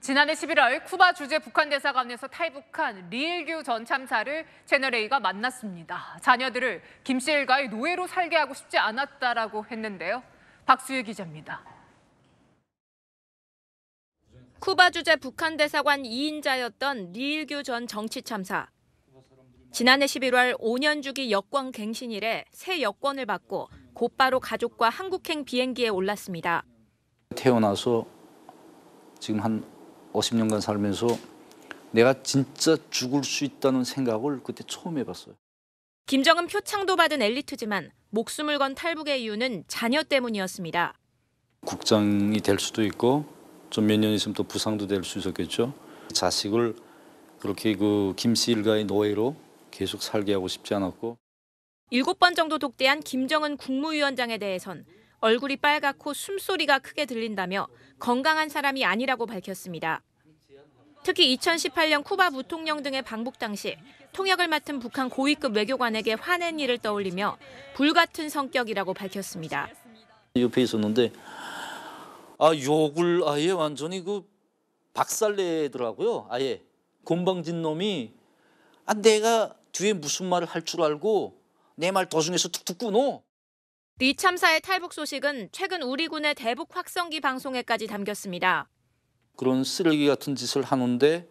지난해 11월 쿠바 주재 북한 대사관에서 탈북한 리일규 전 참사를 채널A가 만났습니다. 자녀들을 김씨 일가의 노예로 살게 하고 싶지 않았다라고 했는데요. 박수유 기자입니다. 쿠바 주재 북한 대사관 2인자였던 리일규 전 정치 참사. 지난해 11월 5년 주기 여권 갱신 일에 새 여권을 받고 곧바로 가족과 한국행 비행기에 올랐습니다. 태어나서 지금 한 50년간 살면서 내가 진짜 죽을 수 있다는 생각을 그때 처음 해봤어요. 김정은 표창도 받은 엘리트지만 목숨을 건 탈북의 이유는 자녀 때문이었습니다. 국장이 될 수도 있고 좀 몇 년 있으면 또 부상도 될 수 있었겠죠. 자식을 그렇게 그 김씨 일가의 노예로 계속 살게 하고 싶지 않았고. 일곱 번 정도 독대한 김정은 국무위원장에 대해선 얼굴이 빨갛고 숨소리가 크게 들린다며 건강한 사람이 아니라고 밝혔습니다. 특히 2018년 쿠바 부통령 등의 방북 당시 통역을 맡은 북한 고위급 외교관에게 화낸 일을 떠올리며 불같은 성격이라고 밝혔습니다. 옆에 있었는데 아 욕을 아예 완전히 그 박살내더라고요. 아예 곰방진 놈이 아 내가 뒤에 무슨 말을 할 줄 알고 내 말 도중에서 툭툭 끊어. 리 참사의 탈북 소식은 최근 우리 군의 대북 확성기 방송에까지 담겼습니다. 그런 쓰레기 같은 짓을 하는데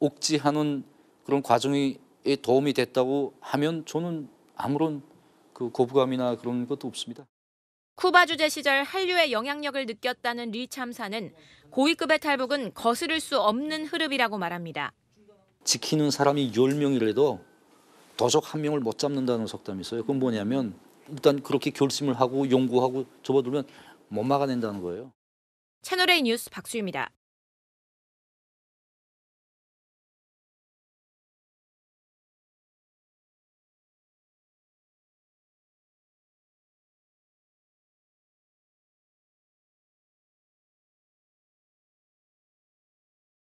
옥지하는 그런 과정이 도움이 됐다고 하면 저는 아무런 그 거부감이나 그런 것도 없습니다. 쿠바 주재 시절 한류의 영향력을 느꼈다는 리 참사는 고위급의 탈북은 거스를 수 없는 흐름이라고 말합니다. 지키는 사람이 10명이라도 도적 한 명을 못 잡는다는 속담이 있어요. 그건 뭐냐면 일단 그렇게 결심을 하고 연구하고 접어들면 못 막아낸다는 거예요. 채널A 뉴스 박수입니다.